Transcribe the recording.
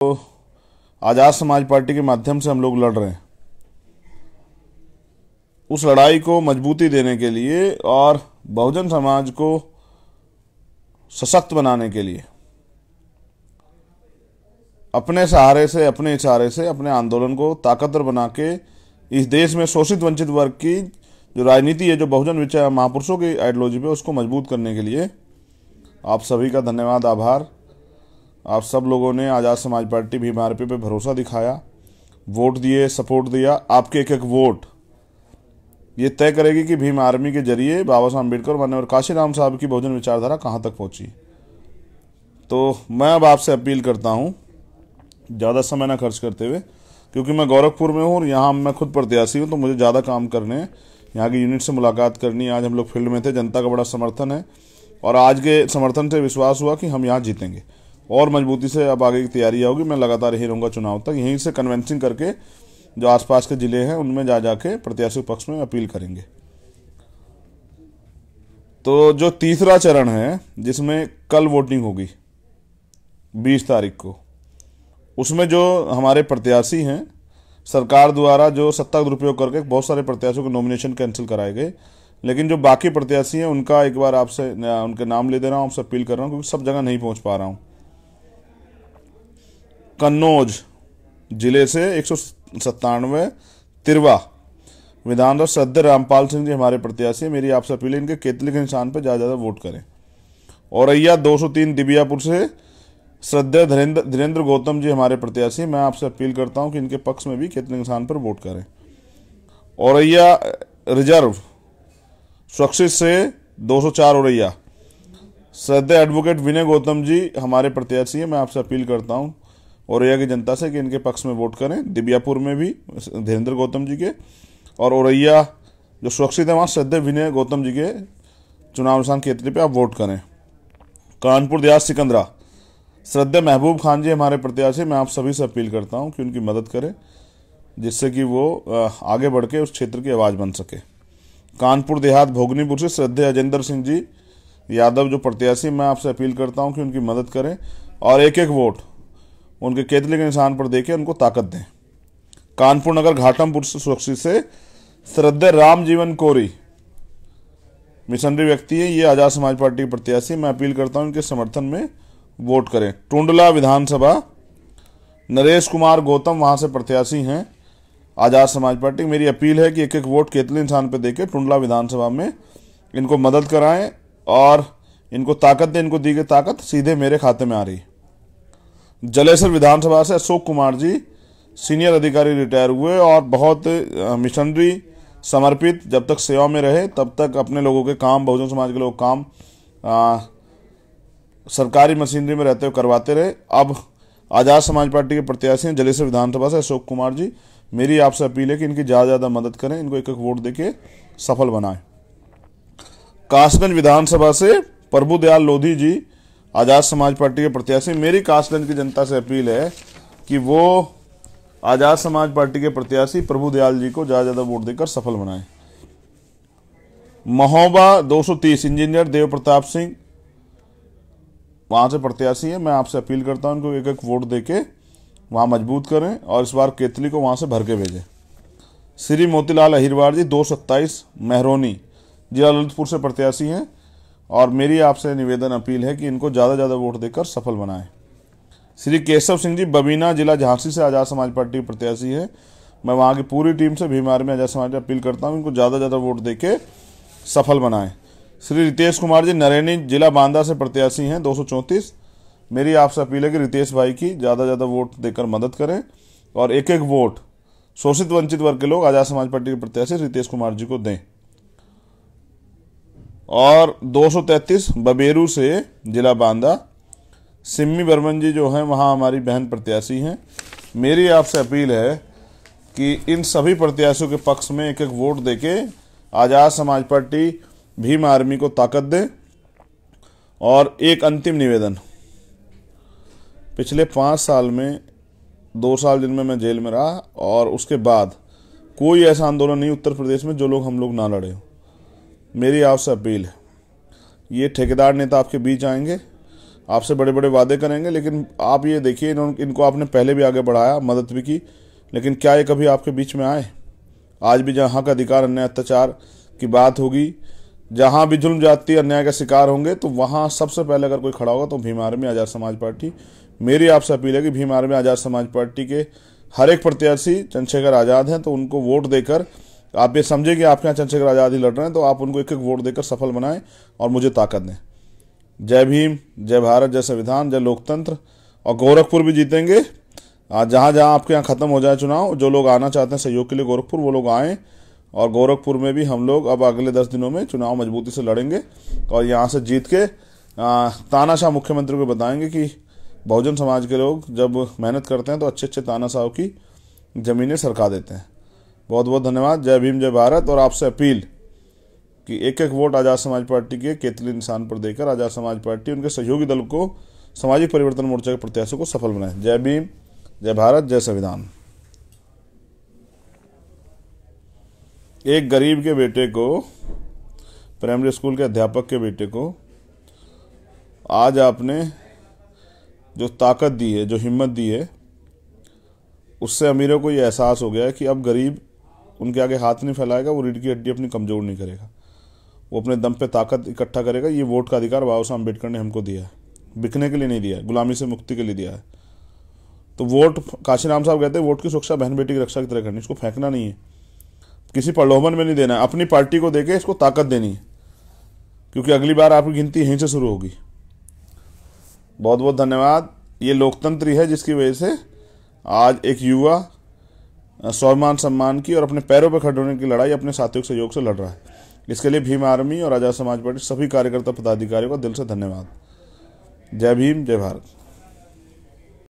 तो आज़ाद समाज पार्टी के माध्यम से हम लोग लड़ रहे हैं उस लड़ाई को मजबूती देने के लिए और बहुजन समाज को सशक्त बनाने के लिए अपने सहारे से अपने इशारे से अपने आंदोलन को ताकतवर बना के इस देश में शोषित वंचित वर्ग की जो राजनीति है जो बहुजन विचार महापुरुषों की आइडियोलॉजी पे उसको मजबूत करने के लिए आप सभी का धन्यवाद आभार आप सब लोगों ने आज़ाद समाज पार्टी भीम आर पे भरोसा दिखाया वोट दिए सपोर्ट दिया आपके एक एक वोट ये तय करेगी कि भीम आर्मी के जरिए बाबा साहब अम्बेडकर मान्यवर काशीराम साहब की बहुजन विचारधारा कहाँ तक पहुँची तो मैं अब आपसे अपील करता हूँ ज़्यादा समय ना खर्च करते हुए क्योंकि मैं गोरखपुर में हूँ और यहाँ मैं खुद प्रत्याशी हूँ तो मुझे ज़्यादा काम करने हैं यहाँ की यूनिट से मुलाकात करनी आज हम लोग फील्ड में थे जनता का बड़ा समर्थन है और आज के समर्थन से विश्वास हुआ कि हम यहाँ जीतेंगे और मजबूती से अब आगे की तैयारी होगी मैं लगातार यही रहूँगा चुनाव तक यहीं से कन्वेंसिंग करके जो आसपास के ज़िले हैं उनमें जा जाके प्रत्याशी पक्ष में अपील करेंगे तो जो तीसरा चरण है जिसमें कल वोटिंग होगी बीस तारीख को उसमें जो हमारे प्रत्याशी हैं सरकार द्वारा जो सत्ता दुरुपयोग करके बहुत सारे प्रत्याशियों के नॉमिनेशन कैंसिल कराए गए लेकिन जो बाकी प्रत्याशी हैं उनका एक बार आपसे उनके नाम ले दे रहा हूँ आपसे अपील कर रहा हूँ क्योंकि सब जगह नहीं पहुँच पा रहा हूँ कन्नौज जिले से एक सौ सत्तानवे तिरवा विधानसभा सदर रामपाल सिंह जी हमारे प्रत्याशी मेरी आपसे अपील है इनके केतली के निशान पर ज़्यादा ज़्यादा वोट करें औरैया 203 दिबियापुर से श्रद्धा धीरेन्द्र धीरेन्द्र गौतम जी हमारे प्रत्याशी मैं आपसे अपील करता हूं कि इनके पक्ष में भी कितने निशान पर वोट करें औरैया रिजर्व सुरक्षित से 204 औरैया श्रद्धा एडवोकेट विनय गौतम जी हमारे प्रत्याशी हैं मैं आपसे अपील करता हूँ औरैया की जनता से कि इनके पक्ष में वोट करें दिव्यापुर में भी धीरेन्द्र गौतम जी के और औरैया जो सुरक्षित है वहाँ श्रद्धे विनय गौतम जी के चुनाव निशान क्षेत्र पे आप वोट करें कानपुर देहात सिकंदरा श्रद्धे महबूब खान जी हमारे प्रत्याशी मैं आप सभी से अपील करता हूँ कि उनकी मदद करें जिससे कि वो आगे बढ़ के उस क्षेत्र की आवाज़ बन सके कानपुर देहात भोगनीपुर से श्रद्धे अजेंद्र सिंह जी यादव जो प्रत्याशी मैं आपसे अपील करता हूँ कि उनकी मदद करें और एक एक वोट उनके के निशान पर देके उनको ताकत दें कानपुर नगर घाटमपुर से सुरक्षित से श्रद्धे राम जीवन कोरी मिशनरी व्यक्ति है ये आज़ाद समाज पार्टी प्रत्याशी मैं अपील करता हूँ इनके समर्थन में वोट करें टुंडला विधानसभा नरेश कुमार गौतम वहाँ से प्रत्याशी हैं आज़ाद समाज पार्टी मेरी अपील है कि एक एक वोट केतली इंसान पर देके टुंडला विधानसभा में इनको मदद कराएं और इनको ताकत दें इनको दी गई ताकत सीधे मेरे खाते में आ रही जलेसर विधानसभा से अशोक कुमार जी सीनियर अधिकारी रिटायर हुए और बहुत मिशनरी समर्पित जब तक सेवा में रहे तब तक अपने लोगों के काम बहुजन समाज के लोग काम आ, सरकारी मशीनरी में रहते हुए करवाते रहे अब आज़ाद समाज पार्टी के प्रत्याशी हैं जलेसर विधानसभा से अशोक कुमार जी मेरी आपसे अपील है कि इनकी ज़्यादा ज़्यादा मदद करें इनको एक एक वोट देके सफल बनाएं कासगंज विधानसभा से प्रभुदयाल लोधी जी आज़ाद समाज पार्टी के प्रत्याशी मेरी कासगंज की जनता से अपील है कि वो आज़ाद समाज पार्टी के प्रत्याशी प्रभु दयाल जी को ज़्यादा ज़्यादा वोट देकर सफल बनाएं महोबा 230 इंजीनियर देव प्रताप सिंह वहाँ से प्रत्याशी हैं मैं आपसे अपील करता हूँ उनको एक एक वोट दे के वहाँ मजबूत करें और इस बार केतली को वहाँ से भर के भेजें श्री मोतीलाल अहिरवार जी दो सत्ताईस मेहरोनी जिला ललितपुर से प्रत्याशी हैं और मेरी आपसे निवेदन अपील है कि इनको ज़्यादा ज़्यादा वोट देकर सफल बनाएं श्री केशव सिंह जी बबीना जिला झांसी से आज़ाद समाज पार्टी प्रत्याशी है मैं वहाँ की पूरी टीम से भीमार में आज़ाद समाज अपील करता हूँ इनको ज़्यादा ज़्यादा वोट दे सफल बनाएं श्री रितेश कुमार जी नरेनी जिला बांदा से प्रत्याशी हैं दो मेरी आपसे अपील है कि रितेश भाई की ज़्यादा ज़्यादा वोट देकर मदद करें और एक एक वोट शोषित वंचित वर्ग के लोग आज़ाद समाज पार्टी के प्रत्याशी रितेश कुमार जी को दें और 233 बबेरू से जिला बांदा सिम्मी बर्मन जी जो हैं वहाँ हमारी बहन प्रत्याशी हैं मेरी आपसे अपील है कि इन सभी प्रत्याशियों के पक्ष में एक एक वोट दे के आज़ाद समाज पार्टी भीम आर्मी को ताकत दे और एक अंतिम निवेदन पिछले पाँच साल में दो साल जिनमें मैं जेल में रहा और उसके बाद कोई ऐसा आंदोलन नहीं उत्तर प्रदेश में जो लोग हम लोग ना लड़े मेरी आपसे अपील है ये ठेकेदार नेता आपके बीच आएंगे आपसे बड़े बड़े वादे करेंगे लेकिन आप ये देखिए इनको आपने पहले भी आगे बढ़ाया मदद भी की लेकिन क्या ये कभी आपके बीच में आए आज भी जहाँ का अधिकार अन्याय अत्याचार की बात होगी जहाँ भी जुल्म जाति अन्याय का शिकार होंगे तो वहाँ सबसे पहले अगर कोई खड़ा होगा तो भीम आर्मी आजाद समाज पार्टी मेरी आपसे अपील है कि भीम आर्मी आजाद समाज पार्टी के हर एक प्रत्याशी चंद्रशेखर आज़ाद हैं तो उनको वोट देकर आप ये समझे कि आपके यहाँ चंद्रशेखर आज़ाद ही लड़ रहे हैं तो आप उनको एक एक वोट देकर सफल बनाएं और मुझे ताकत दें जय भीम जय भारत जय संविधान जय लोकतंत्र और गोरखपुर भी जीतेंगे जहाँ जहाँ आपके यहाँ ख़त्म हो जाए चुनाव जो लोग आना चाहते हैं सहयोग के लिए गोरखपुर वो लोग आएँ और गोरखपुर में भी हम लोग अब अगले दस दिनों में चुनाव मजबूती से लड़ेंगे और यहाँ से जीत के तानाशाह मुख्यमंत्री को बताएंगे कि बहुजन समाज के लोग जब मेहनत करते हैं तो अच्छे अच्छे तानाशाहों की ज़मीनें सरका देते हैं बहुत बहुत धन्यवाद जय भीम जय भारत और आपसे अपील कि एक एक वोट आज़ाद समाज पार्टी के केतली निशान पर देकर आज़ाद समाज पार्टी उनके सहयोगी दल को सामाजिक परिवर्तन मोर्चा के प्रत्याशियों को सफल बनाए जय भीम जय भारत जय संविधान एक गरीब के बेटे को प्राइमरी स्कूल के अध्यापक के बेटे को आज आपने जो ताकत दी है जो हिम्मत दी है उससे अमीरों को ये एहसास हो गया कि अब गरीब उनके आगे हाथ नहीं फैलाएगा वो रीढ़ की हड्डी अपनी कमज़ोर नहीं करेगा वो अपने दम पे ताकत इकट्ठा करेगा ये वोट का अधिकार बाबा साहब अम्बेडकर ने हमको दिया है बिकने के लिए नहीं दिया है गुलामी से मुक्ति के लिए दिया है तो वोट काशीराम साहब कहते हैं वोट की सुरक्षा बहन बेटी की रक्षा की तरह करनी इसको फेंकना नहीं है किसी प्रलोभन में नहीं देना है अपनी पार्टी को देके इसको ताकत देनी है क्योंकि अगली बार आपकी गिनती यहीं से शुरू होगी बहुत बहुत धन्यवाद ये लोकतंत्र है जिसकी वजह से आज एक युवा स्वाभिमान सम्मान की और अपने पैरों पर खड़े होने की लड़ाई अपने साथियों के सहयोग से लड़ रहा है इसके लिए भीम आर्मी और आजाद समाज पार्टी सभी कार्यकर्ता पदाधिकारियों का दिल से धन्यवाद जय भीम जय भारत